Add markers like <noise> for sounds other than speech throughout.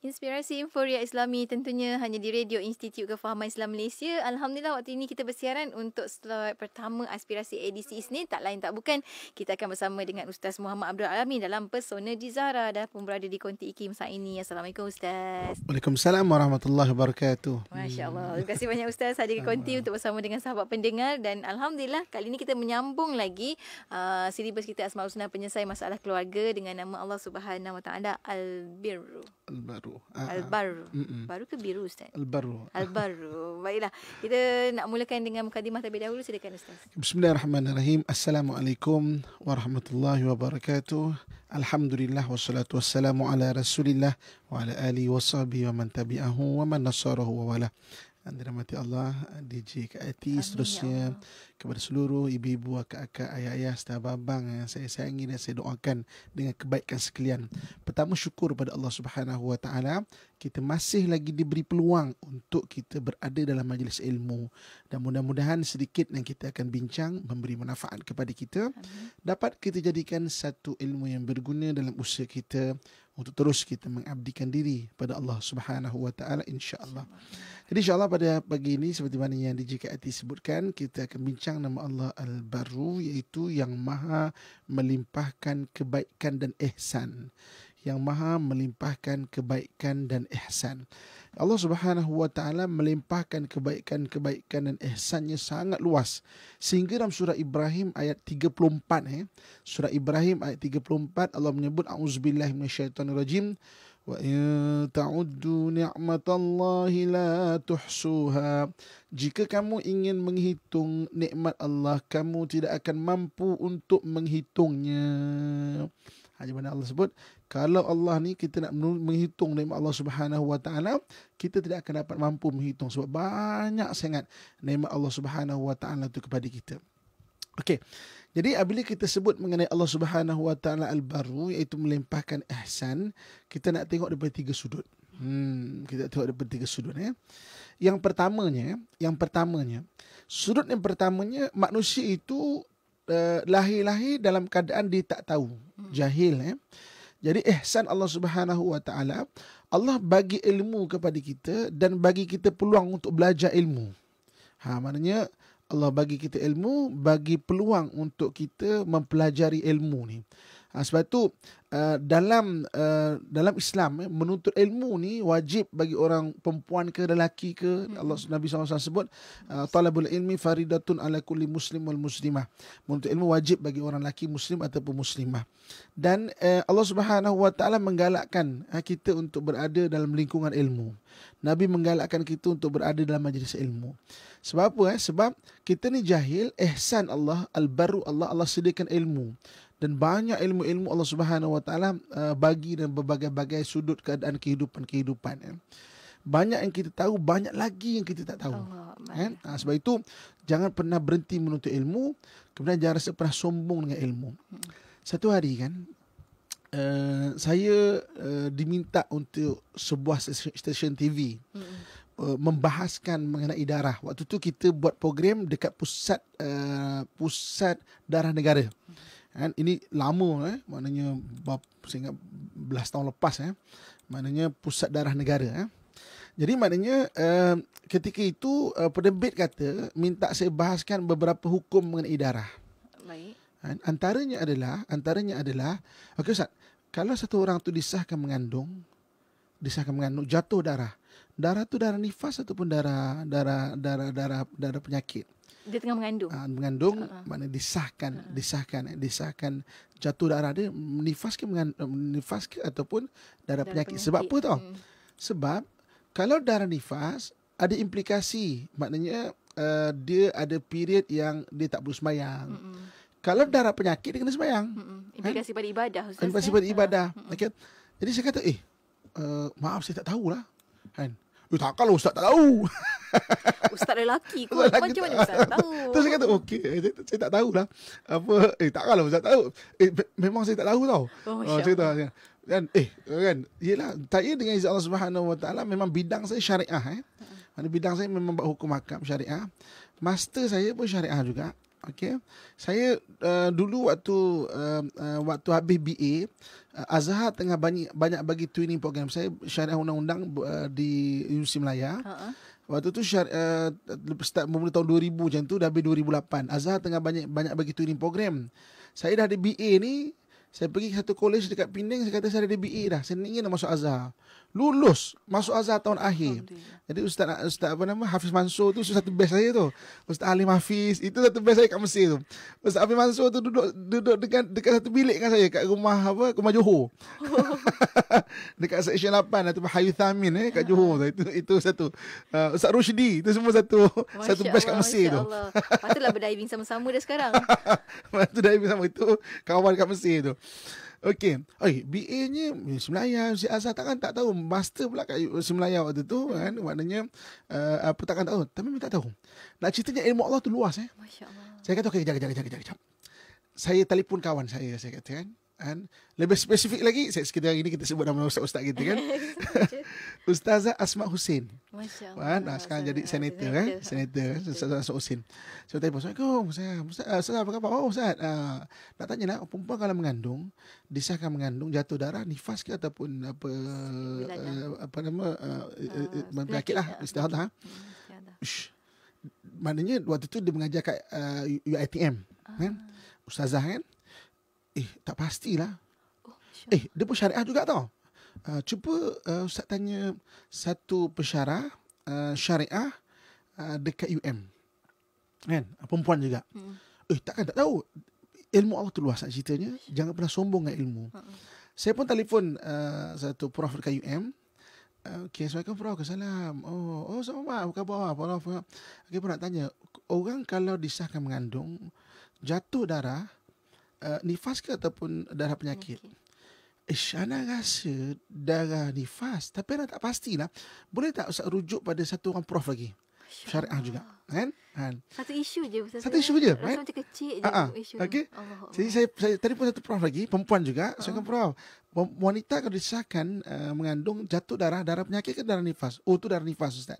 Inspirasi Inforia Islami tentunya hanya di Radio Institut Kefahaman Islam Malaysia. Alhamdulillah waktu ini kita bersiaran untuk slot pertama aspirasi edisi Isnin. Tak lain tak bukan kita akan bersama dengan Ustaz Muhammad Abdul Alamin dalam Persona di Zahra dah pun berada di Konti Ikim saat ini. Assalamualaikum Ustaz. Waalaikumsalam warahmatullahi wabarakatuh. Masya Allah. Terima kasih banyak Ustaz hadir ke Konti untuk bersama dengan sahabat pendengar. Dan Alhamdulillah kali ini kita menyambung lagi uh, silibus kita Asma Usnah penyelesaian masalah keluarga dengan nama Allah Subhanahu Wa Taala Al-Birru. Al-Birru baru. Ah, ah. Al-Barru. Mm-mm. Baru ke biru Ustaz? Al-Barru. Al-Barru. <laughs> Baiklah. Kita nak mulakan dengan mukadimah terlebih dahulu. Silakan Ustaz. Bismillahirrahmanirrahim. Assalamualaikum warahmatullahi wabarakatuh. Alhamdulillah wassalatu wassalamu ala rasulillah wa ala alihi wa sahbihi wa man tabi'ahu wa man nasarahu wa wala. Dan dirahmati Allah, DJ KIT, ya seterusnya. Allah kepada seluruh ibu-ibu, akak-akak, ayah-ayah, setiap abang yang saya sayangi dan saya doakan dengan kebaikan sekalian. Pertama syukur kepada Allah Subhanahu Wa Taala kita masih lagi diberi peluang untuk kita berada dalam majlis ilmu dan mudah-mudahan sedikit yang kita akan bincang memberi manfaat kepada kita dapat kita jadikan satu ilmu yang berguna dalam usaha kita untuk terus kita mengabdikan diri pada Allah Subhanahu wa taala Allah. Jadi Allah pada pagi ini seperti mana yang DJ Kati sebutkan kita akan bincang panjang nama Allah Al-Baru iaitu yang maha melimpahkan kebaikan dan ihsan. Yang maha melimpahkan kebaikan dan ihsan. Allah Subhanahu Wa Taala melimpahkan kebaikan-kebaikan dan ihsannya sangat luas. Sehingga dalam surah Ibrahim ayat 34. Eh, surah Ibrahim ayat 34 Allah menyebut A'udzubillahimnasyaitanirajim. Al-Fatihah. وَإِنْ تَعُدُّوا نِعْمَةَ اللَّهِ لَا تُحْسُوهَا Jika kamu ingin menghitung nikmat Allah, kamu tidak akan mampu untuk menghitungnya. Macam ha, mana Allah sebut? Kalau Allah ni kita nak menghitung nikmat Allah Subhanahu Wa Taala, kita tidak akan dapat mampu menghitung sebab banyak sangat nikmat Allah Subhanahu Wa Taala itu kepada kita. Okey. Jadi apabila kita sebut mengenai Allah Subhanahu Wa Taala al-Baru iaitu melimpahkan ihsan, kita nak tengok daripada tiga sudut. Hmm, kita tengok daripada tiga sudut ya. Yang pertamanya, yang pertamanya, sudut yang pertamanya manusia itu eh, lahir-lahir uh, dalam keadaan dia tak tahu, hmm. jahil ya. Jadi ihsan Allah Subhanahu Wa Taala, Allah bagi ilmu kepada kita dan bagi kita peluang untuk belajar ilmu. Ha, maknanya Allah bagi kita ilmu, bagi peluang untuk kita mempelajari ilmu ni. Ha, sebab tu uh, dalam uh, dalam Islam eh, menuntut ilmu ni wajib bagi orang perempuan ke lelaki ke hmm. Allah Nabi SAW sebut uh, talabul ilmi faridatun ala kulli muslim wal muslimah. Menuntut ilmu wajib bagi orang lelaki muslim ataupun muslimah. Dan uh, Allah Subhanahu wa taala menggalakkan uh, kita untuk berada dalam lingkungan ilmu. Nabi menggalakkan kita untuk berada dalam majlis ilmu. Sebab apa eh? Sebab kita ni jahil, ihsan Allah, al-baru Allah, Allah sediakan ilmu dan banyak ilmu-ilmu Allah Subhanahu Wa Taala eh, bagi dan berbagai-bagai sudut keadaan kehidupan-kehidupan. Ya. Banyak yang kita tahu, banyak lagi yang kita tak tahu. Allah. Ya. Ha, sebab itu jangan pernah berhenti menuntut ilmu, kemudian jangan rasa pernah sombong dengan ilmu. Satu hari kan Uh, saya uh, diminta untuk sebuah stesen TV hmm. uh, membahaskan mengenai darah. Waktu tu kita buat program dekat pusat uh, pusat darah negara kan ini lama eh maknanya bab saya ingat belas tahun lepas eh maknanya pusat darah negara eh jadi maknanya uh, ketika itu uh, eh, pendebit kata minta saya bahaskan beberapa hukum mengenai darah baik antaranya adalah antaranya adalah okey ustaz kalau satu orang tu disahkan mengandung disahkan mengandung jatuh darah darah tu darah nifas ataupun darah darah darah darah, darah penyakit dia tengah mengandung. Uh, mengandung uh-huh. Ha, ha. makna disahkan, uh-huh. disahkan, disahkan jatuh darah dia nifas ke eh, nifas ke ataupun darah, darah penyakit. penyakit. Sebab apa tau? Hmm. Sebab kalau darah nifas ada implikasi. Maknanya uh, dia ada period yang dia tak perlu sembahyang. Hmm. hmm. Kalau darah penyakit dia kena sembahyang. Hmm. hmm. Implikasi kan? pada ibadah. Ustaz implikasi kan? saya. pada ibadah. Hmm. Okay. Jadi saya kata, eh, uh, maaf saya tak tahulah. Kan? Eh, takkanlah Ustaz tak tahu. <laughs> <laughs> Ustaz lelaki kau Ustaz lelaki Macam mana Ustaz tahu <laughs> Terus saya kata Okey eh, saya, saya tak tahulah Apa Eh tak kalah Ustaz tahu eh, Memang saya tak tahu tau oh, uh, Saya kata dan eh kan yalah saya dengan izin Allah Subhanahu Wa Taala memang bidang saya syariah eh. Hmm. Mana bidang saya memang buat hukum hakam syariah. Master saya pun syariah juga. Okey. Saya uh, dulu waktu uh, uh, waktu habis BA uh, Azhar tengah banyak banyak bagi training program saya syariah undang-undang uh, di Universiti Melaya. Uh-huh. Waktu tu syar, uh, start bermula tahun 2000 macam tu dah habis 2008. Azhar tengah banyak banyak bagi tuning program. Saya dah ada BA ni saya pergi satu kolej dekat Pinang Saya kata saya ada BA dah Saya ingin nak masuk Azhar Lulus Masuk Azhar tahun akhir oh, Jadi Ustaz Ustaz apa nama Hafiz Mansur tu Satu best saya tu Ustaz Ali Hafiz Itu satu best saya kat Mesir tu Ustaz Hafiz Mansur tu duduk Duduk dekat, dekat satu bilik dengan saya Kat rumah apa Rumah Johor <laughs> <laughs> Dekat section 8 Atau Hayu Thamin eh Kat Johor tu Itu, itu satu uh, Ustaz Rushdi Itu semua satu Masya <laughs> Satu best Allah, kat Mesir Masya tu Patutlah berdiving sama-sama dah sekarang Patut diving sama Itu kawan kat Mesir tu Okey. Okey, BA nya eh, Semelaya si Azhar takkan tak tahu master pula kat Semelaya waktu tu kan. Maknanya uh, apa takkan tahu. Tapi minta tahu. Nak ceritanya ilmu Allah tu luas eh. Masya-Allah. Saya kata okay jaga jaga jaga jaga. Saya telefon kawan saya saya kata kan. And lebih spesifik lagi sekitar hari ni kita sebut nama ustaz-ustaz kita kan. <laughs> Ustazah Asma Husin. Masya-Allah. Nah, sekarang jadi senator kan? Senator eh? Eh? Ustazah Asma Husin. Saya tanya, "Assalamualaikum, Ustaz. Ah, Ustaz, apa khabar? Oh, Ustaz. Ah, nak tanya nak, perempuan kalau mengandung, disahkan mengandung jatuh darah nifas ke ataupun apa uh, apa nama uh, uh, uh, penyakit lah, istihadah. Ha? Hmm, Ush. Maknanya waktu tu dia mengajar kat uh, ah, UITM, uh. kan? Ustazah kan? Eh, tak pastilah. Oh, eh, dia pun syariah juga tau uh, cuba uh, ustaz tanya satu pensyarah uh, syariah uh, dekat UM kan uh, perempuan juga hmm. eh takkan tak tahu ilmu Allah tu luas ceritanya jangan pernah sombong dengan ilmu hmm. saya pun telefon uh, satu prof dekat UM Okay, Assalamualaikum Prof. Assalamualaikum. Oh, oh sama Pak. Apa khabar ah, Pak ah. Okay, Prof nak tanya. Orang kalau disahkan mengandung, jatuh darah, uh, nifas ke ataupun darah penyakit? Okay. Ish, eh, Ana rasa darah nifas, Tapi Ana tak pastilah. Boleh tak Ustaz rujuk pada satu orang prof lagi? Asyarakat. Syariah juga. Kan? kan? Satu isu je. Ustaz satu isu je. Rasa kan? macam kecil je uh-huh. isu. Okay. Allah, Allah. Jadi saya, saya tadi pun satu prof lagi. Perempuan juga. Uh-huh. Seorang prof. Wanita kalau disahkan uh, mengandung jatuh darah. Darah penyakit ke darah nifas? Oh, tu darah nifas Ustaz.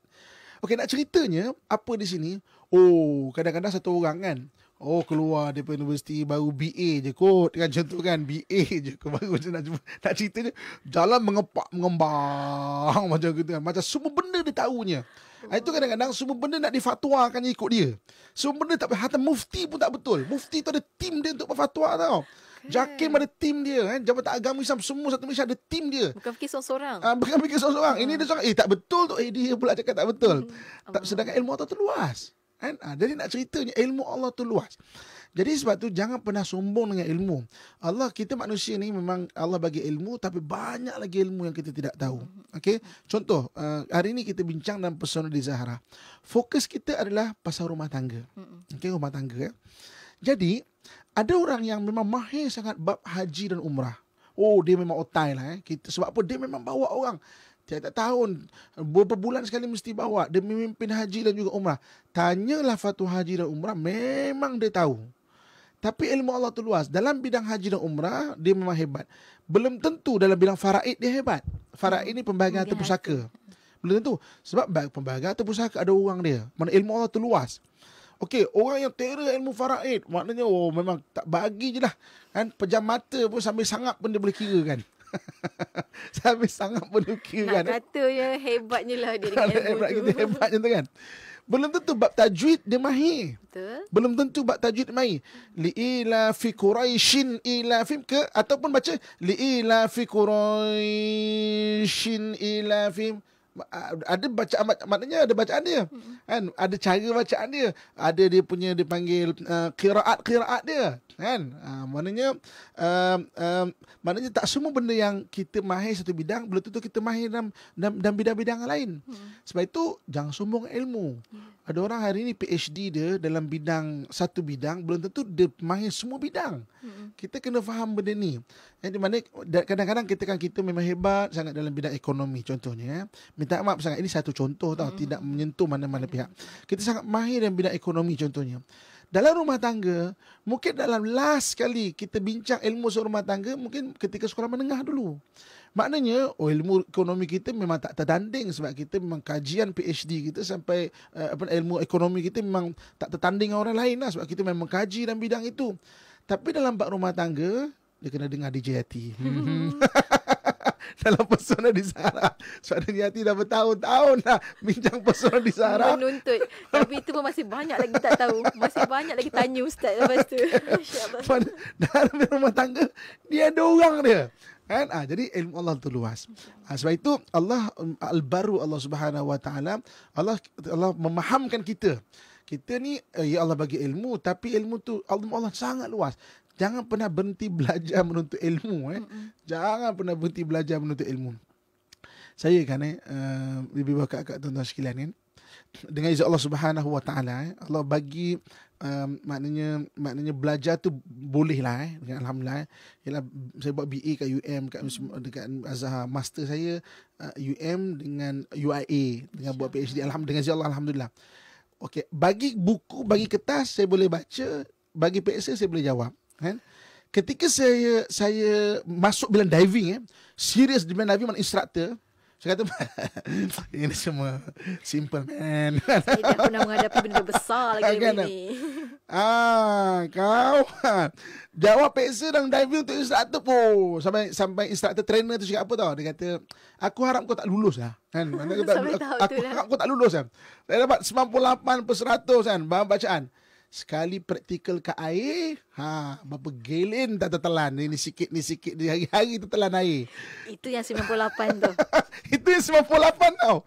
Okey, nak ceritanya apa di sini? Oh, kadang-kadang satu orang kan. Oh keluar dia pun universiti baru BA je kot kan macam tu kan BA je ke <laughs> baru macam nak, nak cerita je jalan mengepak mengembang <laughs> macam gitu kan macam semua benda dia tahunya oh. itu kadang-kadang semua benda nak difatwakan ikut dia semua benda tak hata mufti pun tak betul mufti tu ada tim dia untuk berfatwa tau Okay. Jakim ada tim dia kan. Jabatan Agama Islam semua satu Malaysia ada tim dia. Bukan fikir seorang-seorang. Ah, bukan fikir seorang-seorang. Ini ah. dia seorang, eh tak betul tu. Eh dia pula cakap tak betul. Hmm. Tak, sedangkan ilmu Allah tu luas. Kan? Ha, jadi nak ceritanya ilmu Allah tu luas. Jadi sebab tu jangan pernah sombong dengan ilmu. Allah kita manusia ni memang Allah bagi ilmu tapi banyak lagi ilmu yang kita tidak tahu. Okey. Contoh ah, hari ni kita bincang dalam persona di Zahra. Fokus kita adalah pasal rumah tangga. Okey rumah tangga ya. Jadi ada orang yang memang mahir sangat bab haji dan umrah. Oh dia memang otai lah eh. Kita, sebab apa dia memang bawa orang. Tiap-tiap tahun Beberapa bulan sekali mesti bawa Dia memimpin haji dan juga umrah Tanyalah fatwa haji dan umrah Memang dia tahu Tapi ilmu Allah tu luas Dalam bidang haji dan umrah Dia memang hebat Belum tentu dalam bidang faraid dia hebat Faraid ini hmm. pembahagian atau pusaka Belum tentu Sebab pembahagian atau pusaka ada orang dia Mana ilmu Allah tu luas Okey, orang yang terer ilmu faraid, maknanya oh memang tak bagi je lah. Kan, pejam mata pun sambil sangat pun dia boleh kira kan. <laughs> Sampai sangat berduki Nak kan. Nak kata ya hebatnya lah dia dengan <laughs> ilmu hebat tu. Hebatnya tu kan. Belum tentu bab tajwid dia mahir. Betul. Belum tentu bab tajwid dia mahir. Li'ila fi Quraishin ila fi ke ataupun baca li'ila fi Quraishin ila fi ada baca amat maknanya ada bacaan dia kan ada cara bacaan dia ada dia punya dipanggil uh, qiraat-qiraat uh, dia kan ha, maknanya uh, uh, maknanya tak semua benda yang kita mahir satu bidang belum tentu kita mahir dalam dalam, dalam bidang-bidang lain hmm. sebab itu jangan sombong ilmu hmm ada orang hari ini PhD dia dalam bidang satu bidang belum tentu dia mahir semua bidang. Mm-hmm. Kita kena faham benda ni. Jadi eh, mana kadang-kadang kita kan kita memang hebat sangat dalam bidang ekonomi contohnya ya. Minta maaf sangat ini satu contoh tau mm-hmm. tidak menyentuh mana-mana mm-hmm. pihak. Kita sangat mahir dalam bidang ekonomi contohnya. Dalam rumah tangga, mungkin dalam last kali kita bincang ilmu rumah tangga mungkin ketika sekolah menengah dulu. Maknanya oh, ilmu ekonomi kita memang tak tertanding sebab kita memang kajian PhD kita sampai uh, apa ilmu ekonomi kita memang tak tertanding orang lain lah sebab kita memang kaji dalam bidang itu. Tapi dalam bab rumah tangga dia kena dengar DJ Hati. <laughs> dalam persona di Sahara. Suara di hati dah bertahun-tahun dah bincang persona di Sahara. Menuntut. Tapi itu pun masih banyak lagi tak tahu. Masih banyak lagi tanya Ustaz lepas tu. Okay. <laughs> Dalam rumah tangga, dia ada orang dia. Kan? ah jadi ilmu Allah itu luas. Ha, sebab itu Allah um, al-baru Allah Subhanahu wa taala Allah Allah memahamkan kita. Kita ni eh, ya Allah bagi ilmu tapi ilmu tu Allah Allah sangat luas. Jangan pernah berhenti belajar menuntut ilmu eh. Jangan pernah berhenti belajar menuntut ilmu. Saya kan eh, eh lebih uh, bawa kakak tuan-tuan sekalian kan. Dengan izin Allah Subhanahu wa taala eh, Allah bagi um, maknanya maknanya belajar tu boleh lah eh dengan alhamdulillah eh. ialah saya buat BA kat UM kat hmm. dekat Azhar master saya uh, UM dengan UIA dengan buat PhD alhamdulillah dengan Allah alhamdulillah okey bagi buku bagi kertas saya boleh baca bagi PSA saya boleh jawab kan ketika saya saya masuk bila diving eh serius di diving mana instructor saya kata <laughs> Ini semua Simple man Saya tak pernah menghadapi Benda besar lagi ah, Kena. Ini. Ah, Kau Jawab peksa Dan diving untuk instructor pun Sampai sampai instructor trainer tu Cakap apa tau Dia kata Aku harap kau tak lulus lah kan? Mana aku tak, aku, aku, lah. aku, aku, harap kau tak lulus kan? Lah. Saya dapat 98 per 100 kan Bahan bacaan sekali praktikal ke air ha berapa gelin tak tertelan ini sikit ni sikit ni hari-hari tertelan air itu yang 98 tu <laughs> itu yang 98 tau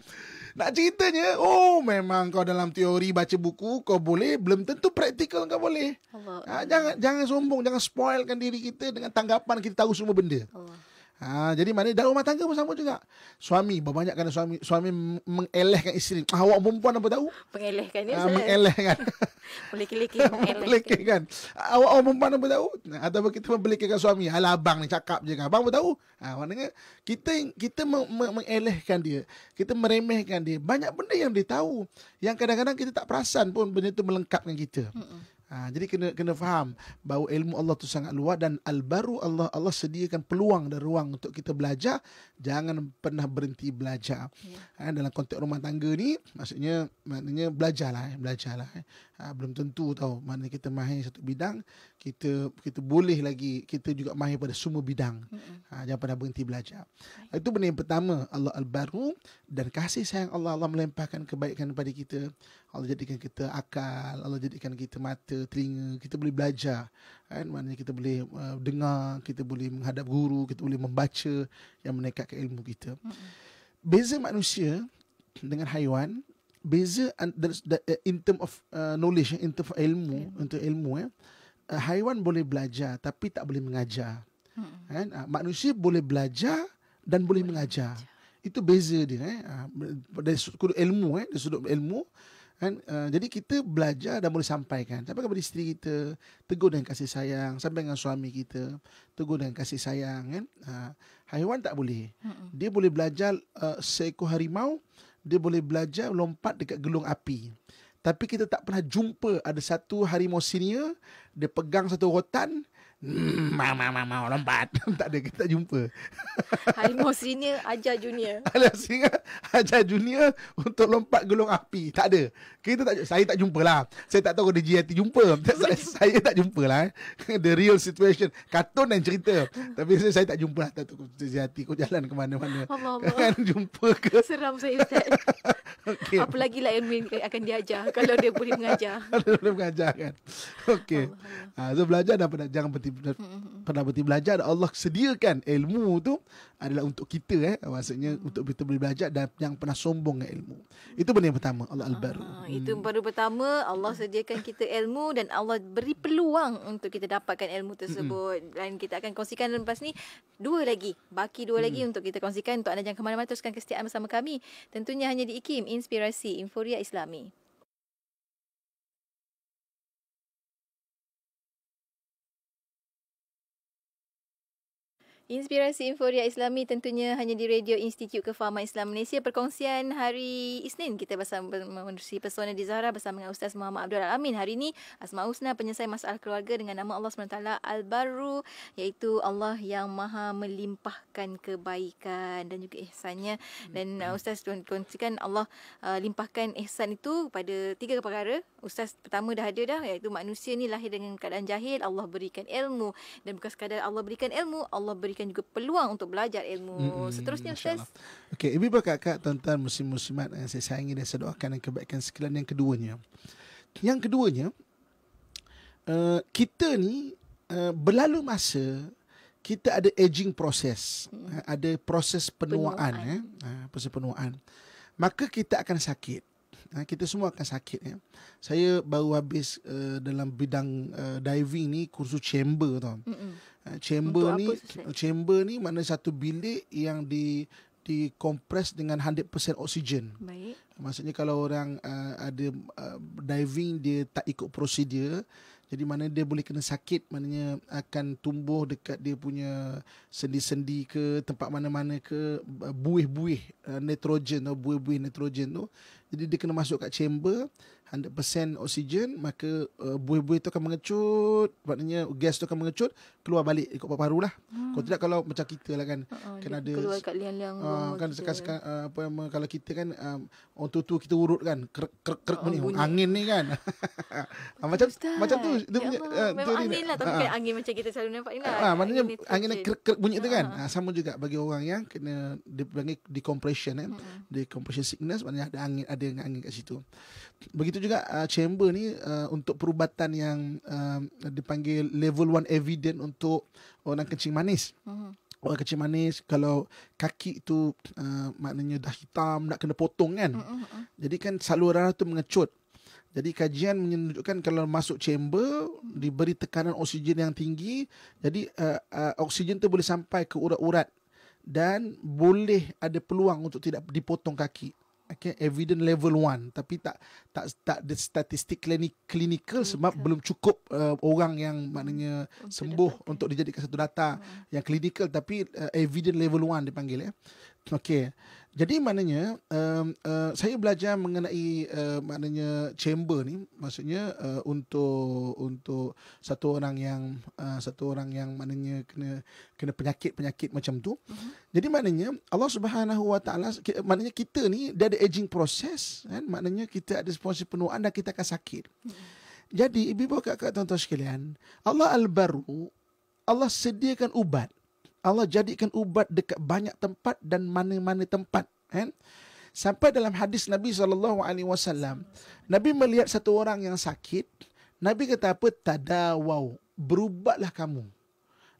nak ceritanya oh memang kau dalam teori baca buku kau boleh belum tentu praktikal kau boleh Ha, jangan jangan sombong jangan spoilkan diri kita dengan tanggapan kita tahu semua benda Allah. Ha, jadi mana dalam rumah tangga pun sama juga. Suami berbanyakkan suami suami mengelehkan isteri. Ah, awak perempuan apa tahu? Mengelehkan dia. Ah, ha, mengelehkan. <laughs> Melekelekin <laughs> kan Awak orang perempuan apa tahu? Atau kita membelikan suami. Hal abang ni cakap je kan. Abang apa tahu? Ha, maknanya kita kita mengelehkan dia. Kita meremehkan dia. Banyak benda yang dia tahu. Yang kadang-kadang kita tak perasan pun benda itu melengkapkan kita. Mm-mm. Ha, jadi kena kena faham bahawa ilmu Allah tu sangat luas dan al-baru Allah Allah sediakan peluang dan ruang untuk kita belajar. Jangan pernah berhenti belajar. Yeah. Ha, dalam konteks rumah tangga ni maksudnya maknanya belajarlah, eh, belajarlah. Eh. Ha, belum tentu tahu mana kita mahir satu bidang kita kita boleh lagi kita juga mahir pada semua bidang. Mm-hmm. Ha, jangan pernah berhenti belajar. Ha, itu benda yang pertama, Allah al-baru dan kasih sayang Allah Allah melempahkan kebaikan kepada kita. Allah jadikan kita akal, Allah jadikan kita mata, telinga, kita boleh belajar. Kan maknanya kita boleh uh, dengar, kita boleh menghadap guru, kita boleh membaca yang menaikkan ilmu kita. Mm-hmm. Beza manusia dengan haiwan beza in term of uh, knowledge in term of ilmu untuk ilmu ya eh uh, haiwan boleh belajar tapi tak boleh mengajar. Hmm. Kan? Uh, manusia boleh belajar dan boleh, boleh mengajar. Belajar. Itu beza dia eh. Uh, dari sudut ilmu eh, dari sudut ilmu kan uh, jadi kita belajar dan boleh sampaikan. Tapi kepada isteri kita tegur dengan kasih sayang, sampai dengan suami kita tegur dengan kasih sayang kan. Uh, haiwan tak boleh. Hmm. Dia boleh belajar uh, seekor harimau dia boleh belajar lompat dekat gelung api. Tapi kita tak pernah jumpa ada satu harimau senior dia pegang satu rotan Hmm, mau, mau, mau, mau, lompat <laughs> Tak ada, kita jumpa <laughs> Harimau sini aja junior Harimau senior, ajar junior Untuk lompat gelung api Tak ada kita tak, Saya tak jumpa lah Saya tak tahu kalau DJIT jumpa <laughs> saya, saya tak jumpa lah eh. The real situation Kartun dan cerita Tapi saya, tak jumpa lah Tak tahu DJIT Kau jalan ke mana-mana Allah Kan jumpa ke Seram saya Ustaz okay. Apa lagi lah Ermin akan diajar Kalau dia boleh mengajar Kalau dia boleh mengajar kan Okay Allah. Ah, so belajar dapat Jangan bertimbang pernah mm-hmm, mm-hmm. berhenti belajar dan Allah sediakan ilmu tu adalah untuk kita eh maksudnya hmm. untuk kita boleh belajar dan yang pernah sombong dengan ilmu. Itu benda yang pertama Allah al hmm. Ah, itu baru pertama Allah sediakan kita ilmu dan Allah beri peluang untuk kita dapatkan ilmu tersebut hmm. dan kita akan kongsikan lepas ni dua lagi, baki dua hmm. lagi mm. untuk kita kongsikan untuk anda jangan ke mana-mana teruskan kesetiaan bersama kami. Tentunya hanya di IKIM Inspirasi Inforia Islami. Inspirasi Inforia Islami tentunya hanya di Radio Institut Kefahaman Islam Malaysia. Perkongsian hari Isnin kita bersama menerusi pesona di Zahra bersama dengan Ustaz Muhammad Abdul Al-Amin. Hari ini Asma Usna penyelesaian masalah keluarga dengan nama Allah SWT Al-Baru iaitu Allah yang maha melimpahkan kebaikan dan juga ihsannya. Dan uh, Ustaz kongsikan Allah uh, limpahkan ihsan itu pada tiga perkara. Ustaz pertama dah ada dah iaitu manusia ni lahir dengan keadaan jahil. Allah berikan ilmu dan bukan sekadar Allah berikan ilmu Allah berikan memberikan juga peluang untuk belajar ilmu. Mm-hmm. Seterusnya Ustaz. Okey, ibu bapa kakak tuan-tuan muslim-muslimat yang saya sayangi dan saya doakan dan kebaikan sekalian yang keduanya. Yang keduanya uh, kita ni uh, berlalu masa kita ada aging proses, mm-hmm. ada proses penuaan, ya. penuaan. ya, uh, proses penuaan. Maka kita akan sakit. Ah, kita semua akan sakit ya. Saya baru habis uh, dalam bidang uh, diving ni kursus chamber tau. Mm-mm. Eh, chamber ni apa, chamber ni mana satu bilik yang di di compress dengan 100% oksigen. Baik. Maksudnya kalau orang uh, ada uh, diving dia tak ikut prosedur jadi mana dia boleh kena sakit maknanya akan tumbuh dekat dia punya sendi-sendi ke tempat mana-mana ke buih-buih uh, nitrogen atau buih-buih nitrogen tu jadi dia kena masuk kat chamber 100% oksigen maka uh, buih-buih tu akan mengecut maknanya gas tu akan mengecut keluar balik ikut paru-paru lah hmm. kalau tidak kalau macam kita lah kan uh-huh, kan ada keluar kat liang-liang uh, kan sekarang uh, apa kalau kita kan um, orang tua-tua kita urut kan kerk kerk kerk oh, angin ni kan <laughs> macam Ustaz. macam tu dia ya, punya, uh, memang angin lah tapi uh, kan angin macam kita selalu nampak ni lah uh, maknanya angin yang kerk kerk bunyi tu kan uh, sama juga bagi orang yang kena dipanggil decompression kan eh. uh decompression sickness maknanya ada angin ada angin kat situ begitu juga uh, chamber ni uh, untuk perubatan yang uh, dipanggil level 1 evident untuk orang kencing manis. Uh-huh. Orang kencing manis kalau kaki tu uh, maknanya dah hitam nak kena potong kan. Uh-huh. Jadi kan saluran tu mengecut. Jadi kajian menunjukkan kalau masuk chamber diberi tekanan oksigen yang tinggi, jadi uh, uh, oksigen tu boleh sampai ke urat-urat dan boleh ada peluang untuk tidak dipotong kaki okay evident level 1 tapi tak tak tak the statistik klinik clinical sebab belum cukup uh, orang yang maknanya untuk sembuh dapat, untuk dijadikan satu data yeah. Hmm. yang clinical tapi uh, evident level 1 dipanggil ya okey jadi maknanya um, uh, saya belajar mengenai uh, maknanya chamber ni maksudnya uh, untuk untuk satu orang yang uh, satu orang yang maknanya kena kena penyakit-penyakit macam tu. Uh-huh. Jadi maknanya Allah Subhanahu Wa Taala maknanya kita ni dia ada aging process kan maknanya kita ada proses penuaan dan kita akan sakit. Uh-huh. Jadi ibu bapa kakak-kakak tuan-tuan sekalian, Allah al-baru Allah sediakan ubat. Allah jadikan ubat dekat banyak tempat dan mana-mana tempat. Eh? Sampai dalam hadis Nabi SAW, Nabi melihat satu orang yang sakit. Nabi kata apa? Tadawaw. Berubatlah kamu.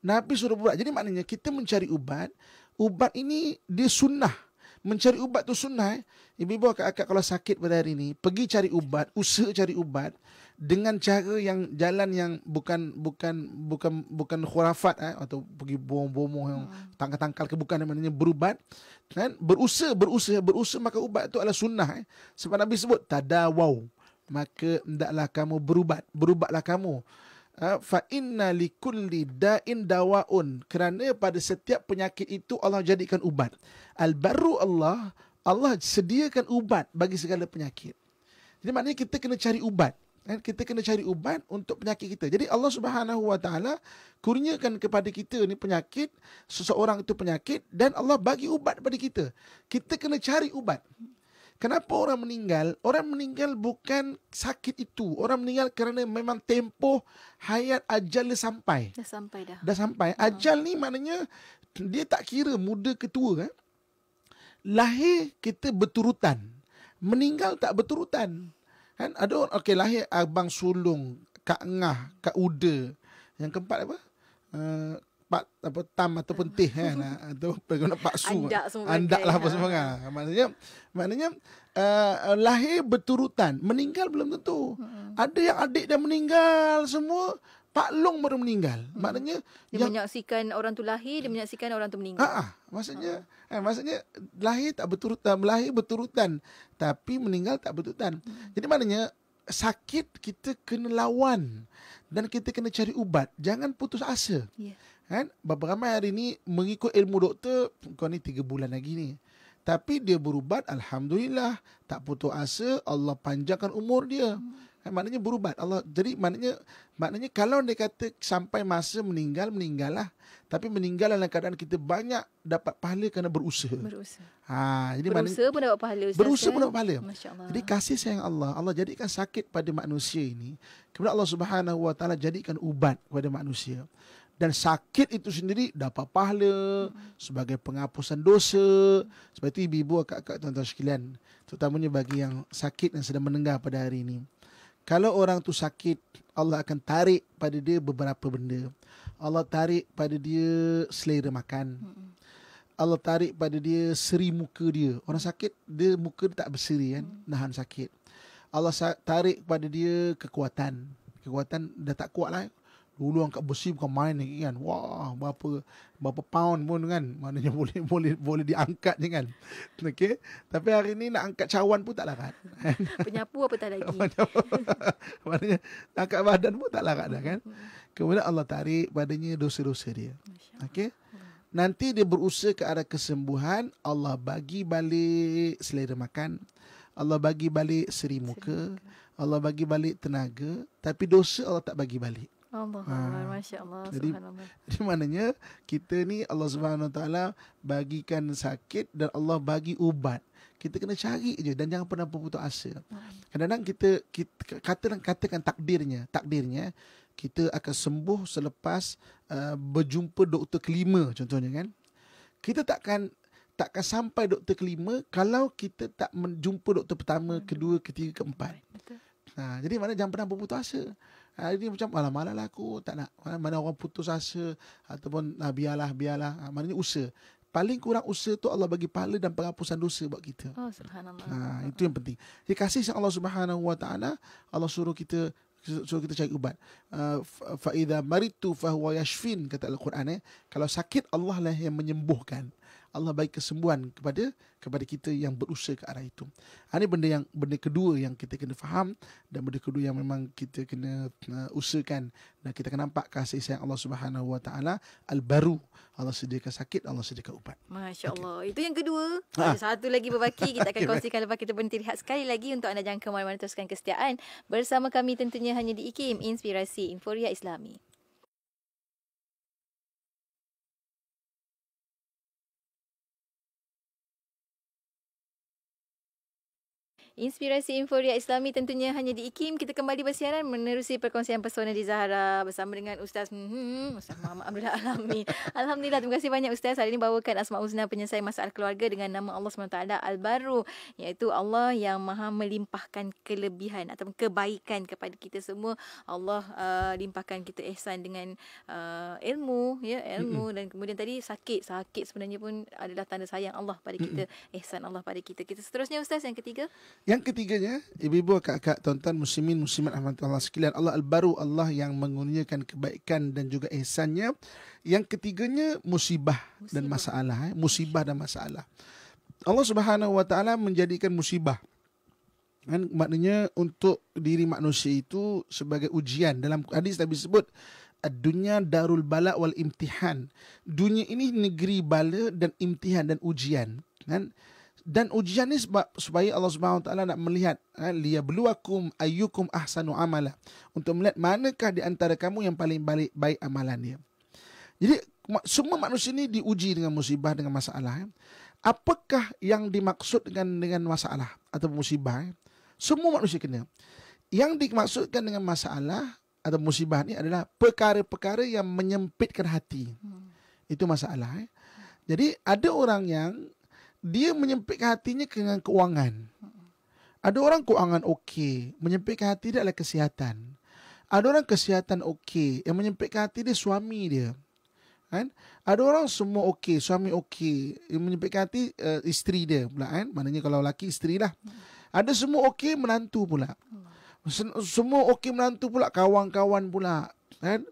Nabi suruh berubat. Jadi maknanya kita mencari ubat. Ubat ini dia sunnah. Mencari ubat tu sunnah. Eh? Ibu-ibu akak-akak kalau sakit pada hari ini, pergi cari ubat, usaha cari ubat dengan cara yang jalan yang bukan bukan bukan bukan khurafat eh atau pergi bom bomoh yang hmm. tangkal-tangkal ke bukan namanya berubat kan berusaha berusaha berusaha maka ubat itu adalah sunnah eh sebab Nabi sebut tadawau maka hendaklah kamu berubat berubatlah kamu ha, fa inna likulli da'in dawaun kerana pada setiap penyakit itu Allah jadikan ubat al baru Allah Allah sediakan ubat bagi segala penyakit jadi maknanya kita kena cari ubat Kan? Kita kena cari ubat untuk penyakit kita. Jadi Allah Subhanahu Wa Taala kurniakan kepada kita ni penyakit, seseorang itu penyakit dan Allah bagi ubat kepada kita. Kita kena cari ubat. Kenapa orang meninggal? Orang meninggal bukan sakit itu. Orang meninggal kerana memang tempoh hayat ajal dia sampai. Dah sampai dah. Dah sampai. Hmm. Ajal ni maknanya dia tak kira muda ke tua kan. Lahir kita berturutan. Meninggal tak berturutan. Kan ada orang okey lahir abang sulung, kak ngah, kak uda. Yang keempat apa? Uh, pak apa tam ataupun teh <laughs> kan ah, atau pegang pak su andak lah apa ah. semua kan ah, maknanya maknanya uh, lahir berturutan meninggal belum tentu hmm. ada yang adik dah meninggal semua Pak Long baru meninggal. Hmm. Maknanya dia yang... menyaksikan orang tu lahir, dia menyaksikan orang tu meninggal. Ah, maksudnya ha, ha. eh maksudnya lahir tak berturutan, melahir eh, berturutan, tapi meninggal tak berturutan. Hmm. Jadi maknanya sakit kita kena lawan dan kita kena cari ubat. Jangan putus asa. Yeah. Kan? Berapa ramai hari ini mengikut ilmu doktor, kau ni tiga bulan lagi ni. Tapi dia berubat, alhamdulillah, tak putus asa, Allah panjangkan umur dia. Hmm. Eh, maknanya berubat Allah jadi maknanya maknanya kalau dia kata sampai masa meninggal meninggallah tapi meninggal dalam keadaan kita banyak dapat pahala kerana berusaha berusaha ha jadi berusaha maknanya, pun dapat pahala Ustaz berusaha kan? pun eh? dapat pahala jadi kasih sayang Allah Allah jadikan sakit pada manusia ini kemudian Allah Subhanahu wa taala jadikan ubat kepada manusia dan sakit itu sendiri dapat pahala sebagai penghapusan dosa. Seperti ibu-ibu, akak-akak, tuan-tuan sekalian. Terutamanya bagi yang sakit yang sedang mendengar pada hari ini kalau orang tu sakit Allah akan tarik pada dia beberapa benda Allah tarik pada dia selera makan hmm. Allah tarik pada dia seri muka dia orang sakit dia muka dia tak berseri kan hmm. nahan sakit Allah tarik pada dia kekuatan kekuatan dah tak kuat lah Dulu angkat besi bukan main lagi kan. Wah, berapa berapa pound pun kan. Maknanya <laughs> boleh boleh boleh diangkat je kan. Okey. Tapi hari ni nak angkat cawan pun tak larat. <laughs> Penyapu apa tak lagi. Penyapu, <laughs> maknanya angkat badan pun tak larat dah kan. Kemudian Allah tarik badannya dosa-dosa dia. Okey. Nanti dia berusaha ke arah kesembuhan. Allah bagi balik selera makan. Allah bagi balik seri muka. Allah bagi balik tenaga. Tapi dosa Allah tak bagi balik. Allah ha. Allah, Masya Allah jadi, jadi maknanya kita ni Allah Subhanahu Taala bagikan sakit dan Allah bagi ubat kita kena cari je dan jangan pernah putus asa. Ah. Kadang-kadang kita, kita katakan, katakan takdirnya, takdirnya kita akan sembuh selepas uh, berjumpa doktor kelima contohnya kan. Kita takkan takkan sampai doktor kelima kalau kita tak menjumpa doktor pertama, hmm. kedua, ketiga, keempat. Nah, ha, jadi mana jangan pernah putus asa. Hari ni macam malah malah lah aku tak nak ha, mana orang putus asa ataupun ah, biarlah biarlah. Ah, maknanya usaha. Paling kurang usaha tu Allah bagi pahala dan penghapusan dosa buat kita. Oh subhanallah. Ha, itu yang penting. Dia kasih sayang Allah Subhanahu Wa Taala Allah suruh kita suruh kita cari ubat. Fa maritu fa yashfin kata Al-Quran eh. Kalau sakit Allah lah yang menyembuhkan. Allah bagi kesembuhan kepada kepada kita yang berusaha ke arah itu. Ha, ini benda yang benda kedua yang kita kena faham dan benda kedua yang memang kita kena uh, usahakan dan kita kena nampak kasih sayang Allah Subhanahu Wa Taala al-baru Allah sediakan sakit, Allah sediakan ubat. Masya-Allah. Okay. Itu yang kedua. Ha. Ada satu lagi berbaki kita akan <laughs> okay, kongsikan baik. lepas kita berhenti lihat sekali lagi untuk anda jangka mana-mana teruskan kesetiaan bersama kami tentunya hanya di IKIM Inspirasi Inforia Islami. Inspirasi Inforia Islami tentunya hanya di IKIM. Kita kembali bersiaran menerusi perkongsian pesona di Zahara bersama dengan Ustaz hmm, Ustaz Muhammad Abdul Alami. <laughs> Alhamdulillah, terima kasih banyak Ustaz. Hari ini bawakan Asma Uzna penyelesai masalah keluarga dengan nama Allah SWT Al-Baru. Iaitu Allah yang maha melimpahkan kelebihan atau kebaikan kepada kita semua. Allah uh, limpahkan kita ihsan dengan uh, ilmu. ya ilmu mm-hmm. Dan kemudian tadi sakit. Sakit sebenarnya pun adalah tanda sayang Allah pada kita. Mm-hmm. Ihsan Allah pada kita. Kita seterusnya Ustaz yang ketiga. Yang ketiganya, ibu-ibu, kakak-kakak, tuan-tuan, muslimin, muslimat, Allah sekalian, Allah al-baru, Allah yang mengurniakan kebaikan dan juga ihsannya. Yang ketiganya, musibah, musibah. dan masalah. Eh? Musibah dan masalah. Allah subhanahu wa ta'ala menjadikan musibah. Kan? Maknanya untuk diri manusia itu sebagai ujian. Dalam hadis tadi sebut, dunia darul bala wal imtihan. Dunia ini negeri bala dan imtihan dan ujian. Kan? dan ujian ni sebab supaya Allah Subhanahu Wa Taala nak melihat eh, liya bluwakum ayyukum ahsanu amala untuk melihat manakah di antara kamu yang paling baik, baik amalannya. Jadi semua manusia ini diuji dengan musibah dengan masalah. Eh. Apakah yang dimaksud dengan dengan masalah atau musibah? Eh? Semua manusia kena. Yang dimaksudkan dengan masalah atau musibah ini adalah perkara-perkara yang menyempitkan hati. Hmm. Itu masalah. Jadi ada orang yang dia menyempitkan hatinya dengan keuangan. Ada orang keuangan okey, menyempitkan hati dia adalah kesihatan. Ada orang kesihatan okey, yang menyempitkan hati dia suami dia. Kan? Ada orang semua okey, suami okey, yang menyempitkan hati uh, isteri dia pula kan. Maknanya kalau lelaki isteri lah. Ada semua okey menantu pula. Semua okey menantu pula, kawan-kawan pula. Kan?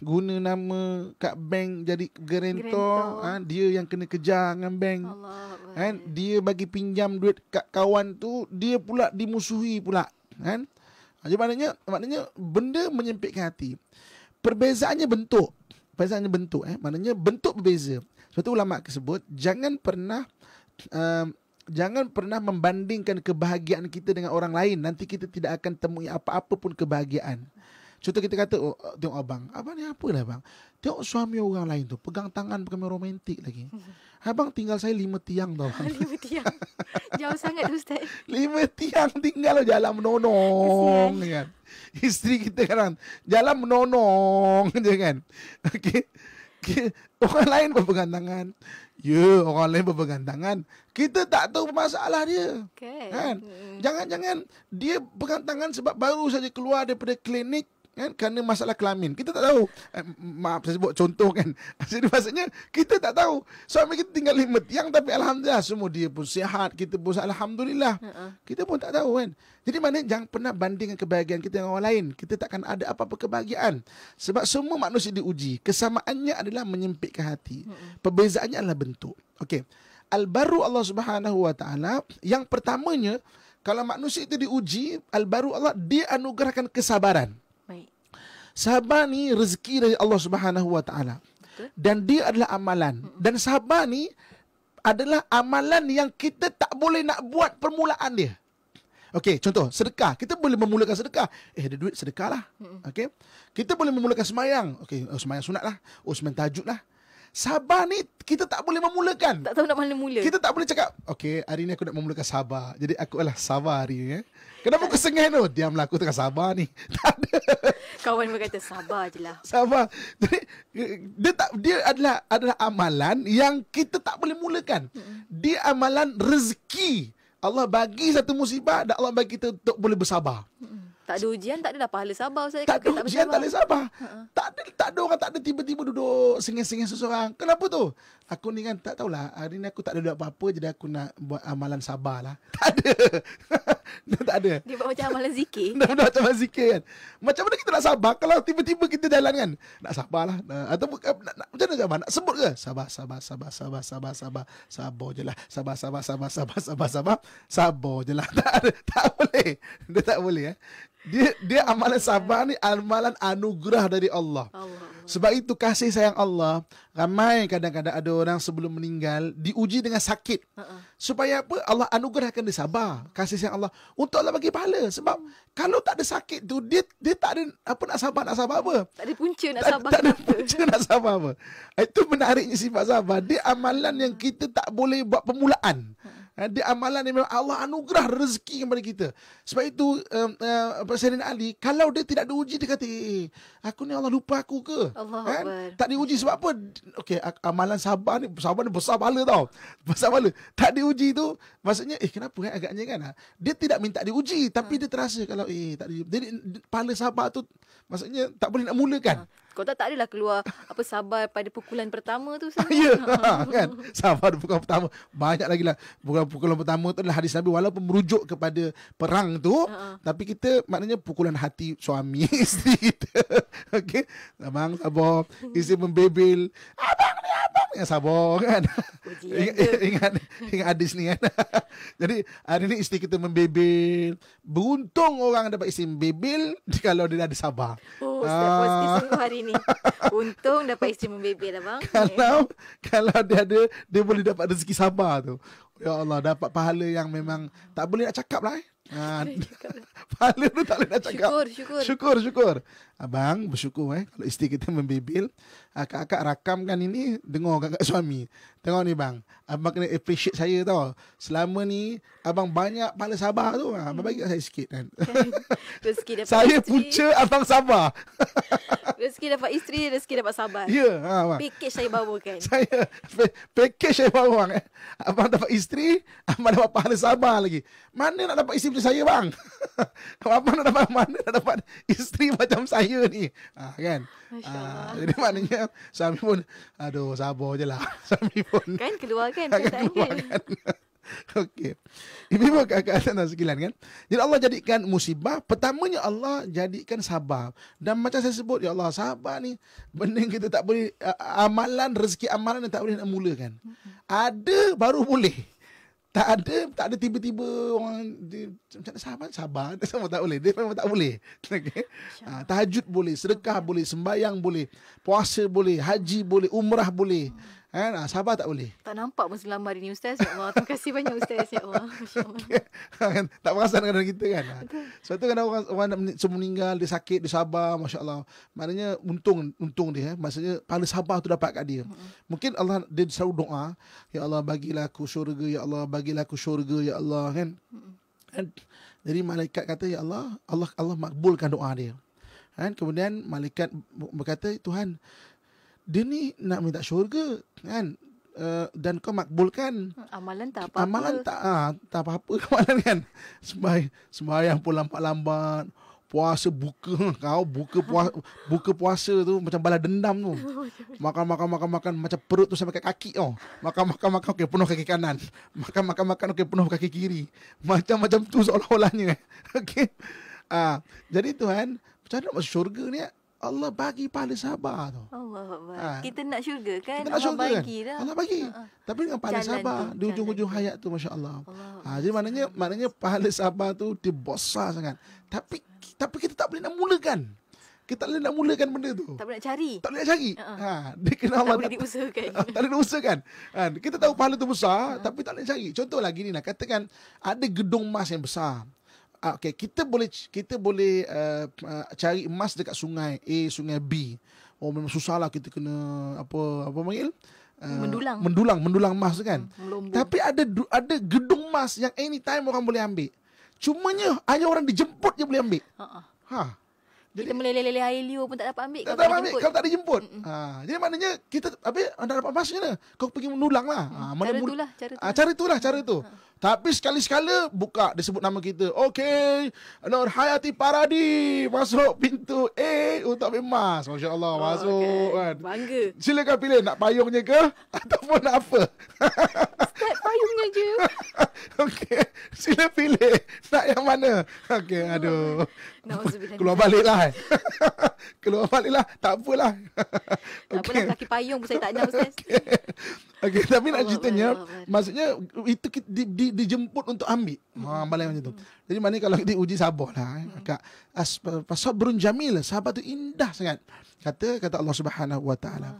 guna nama kat bank jadi gerentor, ha, dia yang kena kejar dengan bank. Allah. Kan ha, dia bagi pinjam duit kat kawan tu, dia pula dimusuhi pula, kan? Ha, jadi maknanya maknanya benda menyempitkan hati. Perbezaannya bentuk. Perbezaannya bentuk eh. Maknanya bentuk berbeza. Sebab tu ulama tersebut jangan pernah um, Jangan pernah membandingkan kebahagiaan kita dengan orang lain. Nanti kita tidak akan temui apa-apa pun kebahagiaan. Contoh kita kata oh, uh, tengok abang. Abang ni apa lah abang? Tengok suami orang lain tu pegang tangan pakai romantik lagi. <laughs> Abang tinggal saya lima tiang tau. lima tiang. <laughs> Jauh sangat tu ustaz. Lima tiang tinggal lo jalan menonong Kesian. kan. Isteri kita kan jalan menonong <laughs> je kan. Okey. Okay. Orang lain berpegang tangan. Ya, yeah, orang lain berpegang tangan. Kita tak tahu masalah dia. Okay. Kan? Hmm. Jangan-jangan dia pegang tangan sebab baru saja keluar daripada klinik kan kerana masalah kelamin kita tak tahu eh, maaf saya sebut contoh kan <laughs> jadi maksudnya kita tak tahu suami kita tinggal lima tiang tapi alhamdulillah semua dia pun sihat kita pun alhamdulillah uh-uh. kita pun tak tahu kan jadi mana jangan pernah bandingkan kebahagiaan kita dengan orang lain kita takkan ada apa-apa kebahagiaan sebab semua manusia diuji kesamaannya adalah menyempitkan hati uh-uh. perbezaannya adalah bentuk okey al-baru Allah Subhanahu wa taala yang pertamanya kalau manusia itu diuji al-baru Allah dia anugerahkan kesabaran sabar ni rezeki dari Allah Subhanahu Wa Taala. Dan dia adalah amalan. Dan sabar ni adalah amalan yang kita tak boleh nak buat permulaan dia. Okey, contoh sedekah. Kita boleh memulakan sedekah. Eh, ada duit sedekahlah. Okey. Kita boleh memulakan semayang. Okey, oh, semayang sunat lah. Oh, semayang tajud lah. Sabar ni kita tak boleh memulakan. Tak tahu nak mana mula. Kita tak boleh cakap, okey, hari ni aku nak memulakan sabar. Jadi aku adalah sabar hari ni. Eh. Kenapa aku sengih oh, tu? Diamlah aku tengah sabar ni. <laughs> Kawan ada. Kawan sabar je lah. Sabar. Jadi, dia, tak, dia adalah adalah amalan yang kita tak boleh mulakan. Dia amalan rezeki. Allah bagi satu musibah dan Allah bagi kita untuk boleh bersabar. Tak ada ujian tak ada dah pahala sabar saya. Tak ada ujian tak ada sabar. Ha, ha. Tak ada tak ada orang tak ada tiba-tiba duduk sengih-sengih seseorang. Kenapa tu? Aku ni kan tak tahulah. Hari ni aku tak ada apa-apa jadi aku nak buat amalan sabarlah. <laughs> Tak ada. <laughs> Dah tak ada. Dia buat macam amalan zikir. <laughs> dah buat macam amalan zikir kan. Macam mana kita nak sabar kalau tiba-tiba kita jalan kan? Nak sabarlah. Nah, atau macam eh, nak, nak, macam mana sabar? Nak sebut ke? Sabar, sabar, sabar, sabar, sabar, sabar. Sabar je lah. Sabar, sabar, sabar, sabar, sabar, sabar. Sabar je lah. <laughs> Tak, ada, tak boleh. Dia tak boleh eh. Dia, dia amalan sabar ni amalan anugerah dari Allah. Sebab itu kasih sayang Allah ramai kadang-kadang ada orang sebelum meninggal diuji dengan sakit. Uh-uh. Supaya apa? Allah anugerahkan dia sabar. Kasih sayang Allah untuk Allah bagi pahala sebab hmm. kalau tak ada sakit tu dia dia tak ada apa nak sabar nak sabar apa? Tak ada punca nak tak, sabar. Tak ada punca nak sabar apa? Itu menariknya sifat sabar. Dia amalan yang kita tak boleh buat permulaan. Uh-uh. Eh, di amalan ni memang Allah anugerah rezeki kepada kita. Sebab itu um, uh, Sayyidina Ali kalau dia tidak diuji dia kata, eh, eh, "Aku ni Allah lupa aku ke?" Allah kan? Allah. Tak diuji sebab apa? Okey, amalan sabar ni sabar ni besar pahala tau. Besar pahala. Tak diuji tu maksudnya eh kenapa kan agaknya kan? Ah? Dia tidak minta diuji tapi hmm. dia terasa kalau eh tak diuji. Jadi pahala sabar tu maksudnya tak boleh nak mulakan. Hmm. Kau tak, tak adalah keluar apa sabar pada pukulan pertama tu <laughs> sebenarnya. ya, kan? Sabar pukulan pertama. Banyak lagi lah. Pukulan, pukulan pertama tu adalah hadis Nabi. Walaupun merujuk kepada perang tu. Ha-ha. Tapi kita maknanya pukulan hati suami <laughs> isteri kita. Okey. Abang sabar. Isteri membebel. Abang ni abang. Yang sabar kan. <laughs> ingat, ingat, ingat hadis ni kan. Jadi hari ni isteri kita membebel. Beruntung orang dapat isteri membebel. Kalau dia ada sabar. Oh, Ustaz, uh, hari ni. Untung dapat isteri membebel lah bang. <laughs> Kalau kalau dia ada dia boleh dapat rezeki sabar tu. Ya Allah dapat pahala yang memang tak boleh nak cakap lah eh. Ha, <laughs> lah. pahala tu tak boleh nak cakap Syukur, syukur Syukur, syukur Abang bersyukur eh Kalau isteri kita membibil ah, Kakak-kakak rakamkan ini Dengar kakak suami Tengok ni bang Abang kena appreciate saya tau Selama ni Abang banyak pahala sabar tu ah, Abang hmm. bagi saya sikit kan <laughs> Rezeki dapat Saya isteri. punca abang sabar <laughs> Rezeki dapat isteri Rezeki dapat sabar Ya yeah, ha, abang. Package saya bawa kan Saya Package saya bawa kan Abang dapat isteri isteri, apa <laughs> dapat pahala sabar lagi. Mana nak dapat isteri macam saya bang? Apa <laughs> nak dapat mana nak dapat isteri macam saya ni? Ha, kan? Ha, jadi maknanya suami pun, aduh sabar je lah. <laughs> Suami pun. Kan keluar kan? Kan keluar kan? Okey. ini ibu kata anak sekilan kan. Jadi Allah jadikan musibah. Pertamanya Allah jadikan sabar. Dan macam saya sebut, ya Allah sabar ni. Benda kita tak boleh, uh, amalan, rezeki amalan yang tak boleh nak mulakan. Ada baru boleh tak ada tak ada tiba-tiba orang macam sahabat sahabat <laughs> sama tak boleh dia memang tak boleh <laughs> okay. Ah, tahajud boleh sedekah boleh sembahyang boleh puasa boleh haji boleh umrah boleh hmm. Kan? Ha, sabar tak boleh. Tak nampak pun selama hari ni Ustaz. Ya Allah. Terima kasih banyak Ustaz. Ya Allah. Allah. <laughs> Kan, tak perasan dengan kita kan. Ha. Sebab tu kadang kan orang, orang semua meninggal. Dia sakit. Dia sabar. Masya Allah. Maknanya untung untung dia. Eh. Maksudnya pahala sabar tu dapat kat dia. Mungkin Allah dia selalu doa. Ya Allah bagilah aku syurga. Ya Allah bagilah aku syurga. Ya Allah kan. mm Jadi malaikat kata Ya Allah. Allah Allah makbulkan doa dia. Kan? Kemudian malaikat berkata Tuhan dia ni nak minta syurga kan uh, dan kau makbulkan amalan tak apa-apa amalan tak ha, tak apa-apa amalan kan sembahyang sembahyang pun lambat-lambat puasa buka <laughs> kau buka puasa buka puasa tu macam bala dendam tu <laughs> makan makan makan makan macam perut tu sampai ke kaki oh makan makan makan okey penuh kaki kanan makan makan makan okey penuh kaki kiri macam macam tu seolah-olahnya eh. <laughs> okey ah jadi tuan macam mana masuk syurga ni eh? Allah bagi pahala sabar tu. Allah ha. Kita nak syurga kan? Kita nak Allah bagi kan? dah. Allah bagi. Ha-ha. Tapi dengan pahala jalan sabar. Tu, di ujung-ujung hayat tu Masya Allah. Allah. Ha, jadi maknanya, maknanya pahala sabar tu dia bosah sangat. Tapi tapi kita tak boleh nak mulakan. Kita tak boleh nak mulakan benda tu. Tak boleh nak cari. Tak boleh nak cari. Ha, ha dia kena Allah. Tak boleh diusahakan. <laughs> tak boleh diusahakan. Ha, kita tahu pahala tu besar. Ha. Tapi tak boleh cari. Contoh lagi ni nak Katakan ada gedung emas yang besar. Ah, okay, kita boleh kita boleh uh, uh, cari emas dekat sungai A, sungai B. Oh memang lah kita kena apa apa panggil? Uh, mendulang. Mendulang, mendulang emas tu kan. Hmm, Melombong. Tapi ada ada gedung emas yang anytime orang boleh ambil. Cumanya hanya orang dijemput je boleh ambil. Ha. Uh-uh. Huh. Jadi, kita meleleh-leleh air liur pun tak dapat ambil. Tak, dapat ambil kalau tak ada jemput. Mm-mm. Ha, jadi maknanya kita habis anda dapat mas mana? Kau pergi menulang lah. Ha, cara mana itulah, cara, ha, cara itulah, cara itu. Ha. Tapi sekali-sekala buka, dia sebut nama kita. Okay, Nur Hayati Paradi masuk pintu A untuk ambil mas. Masya Allah, oh, masuk. Okay. Kan. Bangga. Silakan pilih nak payungnya ke <laughs> ataupun apa. Step payungnya je. <laughs> okay, sila pilih nak yang mana. Okay, aduh. Oh. Keluar balik lah eh. <laughs> Keluar balik lah Tak apalah <laughs> Tak okay. apalah kaki payung pun saya tak ada Ustaz <laughs> okay. okay. Tapi nak ceritanya Maksudnya Itu di, di, dijemput untuk ambil ha, hmm. ha, Balik macam tu hmm. Jadi mana kalau dia uji sabar lah eh, hmm. Kak as, Pasal berun jamil Sahabat tu indah sangat Kata kata Allah subhanahu wa ta'ala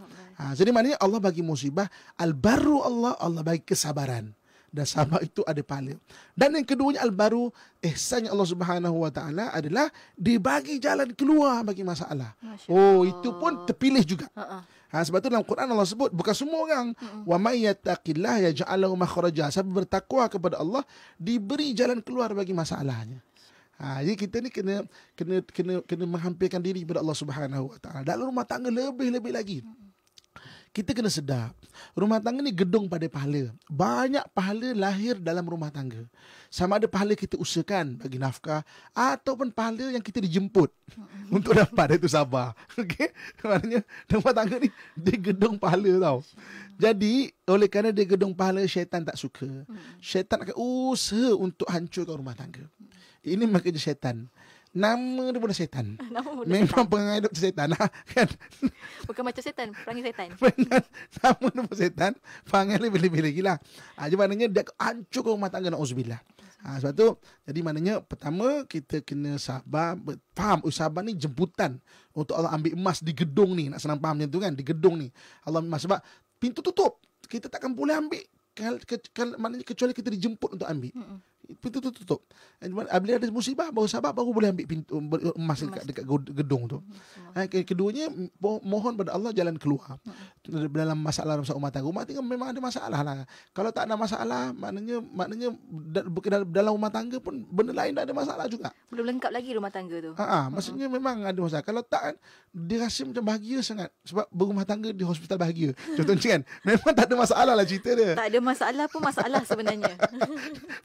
Ha, jadi maknanya Allah bagi musibah Al-baru Allah Allah bagi kesabaran dan sabar itu ada pahala. Dan yang keduanya al-baru ihsan Allah Subhanahu wa taala adalah dibagi jalan keluar bagi masalah. oh, itu pun terpilih juga. Ha, sebab tu dalam Quran Allah sebut bukan semua orang wa may yattaqillah yaj'al lahu makhraja. Siapa bertakwa kepada Allah diberi jalan keluar bagi masalahnya. Ha, jadi kita ni kena kena kena kena menghampirkan diri kepada Allah Subhanahu wa taala. Dalam rumah tangga lebih-lebih lagi. Mm-mm kita kena sedar rumah tangga ni gedung pada pahala banyak pahala lahir dalam rumah tangga sama ada pahala kita usahakan bagi nafkah ataupun pahala yang kita dijemput untuk dapat itu sabar <laughs> okey maknanya rumah tangga ni dia gedung pahala tau jadi oleh kerana dia gedung pahala syaitan tak suka mm. syaitan akan usaha untuk hancurkan rumah tangga ini makanya syaitan Nama dia pun setan. <laughs> Memang pun Memang pengaruh syaitan lah <laughs> Kan Bukan macam syaitan Perangai syaitan <laughs> Nama dia pun setan. Perangai dia lebih bila gila ha, Jadi maknanya Dia hancur ke rumah tangga Na'udzubillah ha, Sebab tu Jadi maknanya Pertama Kita kena sabar Faham oh, Sabar ni jemputan Untuk Allah ambil emas Di gedung ni Nak senang faham macam tu kan Di gedung ni Allah ambil emas Sebab pintu tutup Kita takkan boleh ambil ke, ke, ke, Maknanya kecuali kita dijemput Untuk ambil Mm-mm pintu tu tutup. Bila ada musibah baru sahabat baru boleh ambil pintu emas dekat, dekat gedung tu. Mm-hmm. Eh, keduanya mohon pada Allah jalan keluar. Mm-hmm. Dalam masalah rumah rumah tangga rumah tangga memang ada masalah lah. Kalau tak ada masalah maknanya maknanya dalam rumah tangga pun benda lain tak ada masalah juga. Belum lengkap lagi rumah tangga tu. Ha, uh-huh. maksudnya memang ada masalah. Kalau tak dia rasa macam bahagia sangat sebab berumah tangga di hospital bahagia. <laughs> Contohnya kan. Memang tak ada masalah lah cerita dia. Tak ada masalah pun masalah sebenarnya. <laughs>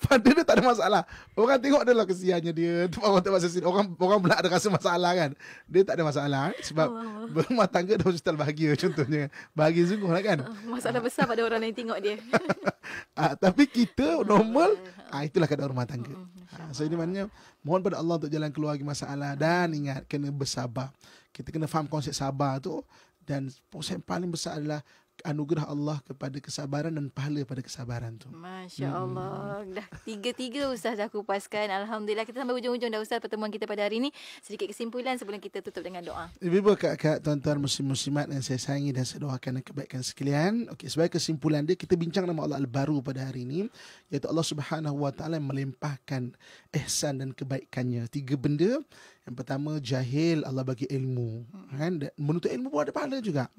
pada dia tak ada masalah. Orang tengok dia lah kesiannya dia. Tempat orang tempat sesin. Orang orang pula ada rasa masalah kan. Dia tak ada masalah kan, sebab oh. rumah tangga dah mesti bahagia <laughs> contohnya. Bahagia sungguh lah kan. Oh, masalah besar pada orang yang tengok dia. <laughs> ah, tapi kita ah. normal, ah, itulah keadaan rumah tangga. Ah, so ini maknanya mohon pada Allah untuk jalan keluar lagi masalah dan ingat kena bersabar. Kita kena faham konsep sabar tu dan konsep paling besar adalah anugerah Allah kepada kesabaran dan pahala pada kesabaran tu. Masya Allah. Hmm. Dah tiga-tiga Ustaz dah kupaskan. Alhamdulillah. Kita sampai ujung-ujung dah Ustaz pertemuan kita pada hari ini. Sedikit kesimpulan sebelum kita tutup dengan doa. Ibu ibu kakak tuan-tuan muslim-muslimat yang saya sayangi dan saya doakan dan kebaikan sekalian. Okey, sebagai kesimpulan dia, kita bincang nama Allah Al-Baru pada hari ini. Iaitu Allah Subhanahu melimpahkan ihsan dan kebaikannya. Tiga benda yang pertama jahil Allah bagi ilmu hmm. kan menuntut ilmu pun ada pahala juga.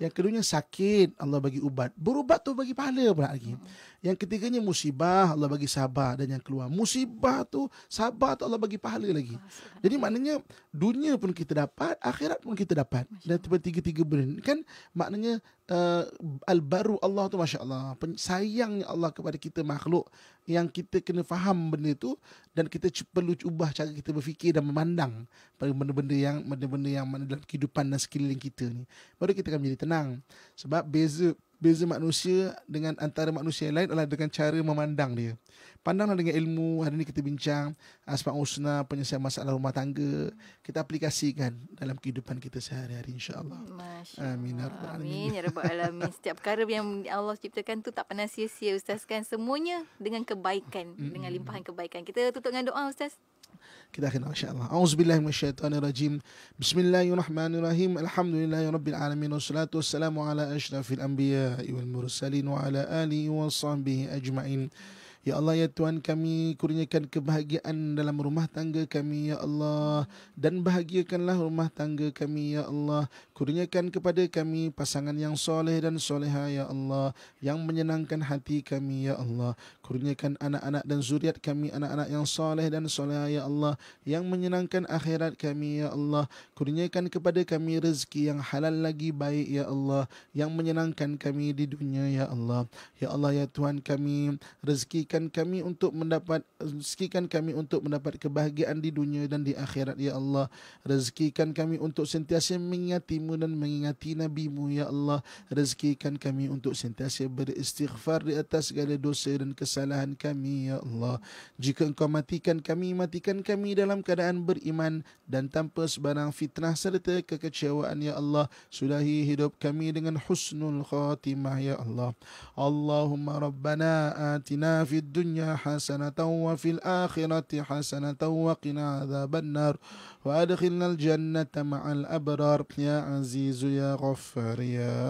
Yang keduanya sakit Allah bagi ubat. Berubat tu bagi pahala pula lagi. Hmm. Yang ketiganya musibah Allah bagi sabar dan yang keluar musibah tu sabar tu Allah bagi pahala lagi. Jadi maknanya dunia pun kita dapat, akhirat pun kita dapat. Dan tiga-tiga benda kan maknanya uh, eh, al-baru Allah tu masya-Allah, sayangnya Allah kepada kita makhluk yang kita kena faham benda tu dan kita perlu ubah cara kita berfikir dan memandang pada benda-benda yang benda-benda yang dalam kehidupan dan sekeliling kita ni. Baru kita akan menjadi tenang. Sebab beza beza manusia dengan antara manusia yang lain adalah dengan cara memandang dia. Pandanglah dengan ilmu. Hari ini kita bincang asma usna penyelesaian masalah rumah tangga. Kita aplikasikan dalam kehidupan kita sehari-hari insya-Allah. Amin. Ya rabbal alamin. Ya rabbal <laughs> alamin. Setiap perkara yang Allah ciptakan tu tak pernah sia-sia ustaz kan. Semuanya dengan kebaikan, mm-hmm. dengan limpahan kebaikan. Kita tutup dengan doa ustaz. كده اخرنا ما شاء الله اعوذ بالله من الشيطان الرجيم بسم الله الرحمن الرحيم الحمد لله رب العالمين والصلاه والسلام على اشرف الانبياء والمرسلين وعلى اله وصحبه اجمعين Ya Allah ya Tuhan kami kurniakan kebahagiaan dalam rumah tangga kami ya Allah dan bahagiakanlah rumah tangga kami ya Allah kurniakan kepada kami pasangan yang soleh dan soleha ya Allah yang menyenangkan hati kami ya Allah kurniakan anak-anak dan zuriat kami anak-anak yang soleh dan soleha ya Allah yang menyenangkan akhirat kami ya Allah kurniakan kepada kami rezeki yang halal lagi baik ya Allah yang menyenangkan kami di dunia ya Allah ya Allah ya Tuhan kami rezeki sisikan kami untuk mendapat sisikan kami untuk mendapat kebahagiaan di dunia dan di akhirat ya Allah rezekikan kami untuk sentiasa mengingatimu dan mengingati nabimu ya Allah rezekikan kami untuk sentiasa beristighfar di atas segala dosa dan kesalahan kami ya Allah jika engkau matikan kami matikan kami dalam keadaan beriman dan tanpa sebarang fitnah serta kekecewaan ya Allah sudahi hidup kami dengan husnul khatimah ya Allah Allahumma rabbana atina fi الدنيا حسنة وفي الآخرة حسنة وقنا عذاب النار وأدخلنا الجنة مع الأبرار يا عزيز يا غفار يا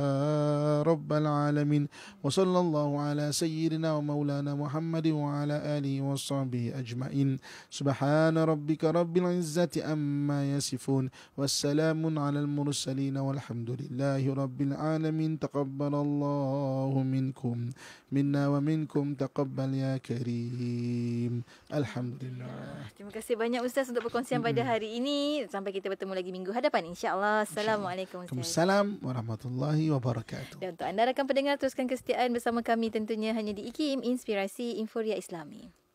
رب العالمين وصلى الله على سيدنا ومولانا محمد وعلى آله وصحبه أجمعين سبحان ربك رب العزة أما يصفون والسلام على المرسلين والحمد لله رب العالمين تقبل الله منكم منا ومنكم تقبل يا كريم الحمد لله Terima kasih banyak Ustaz untuk perkongsian pada hari ini ini sampai kita bertemu lagi minggu hadapan insyaallah assalamualaikum Waalaikumsalam warahmatullahi wabarakatuh dan untuk anda rakan pendengar teruskan kesetiaan bersama kami tentunya hanya di IKIM Inspirasi Inforia Islami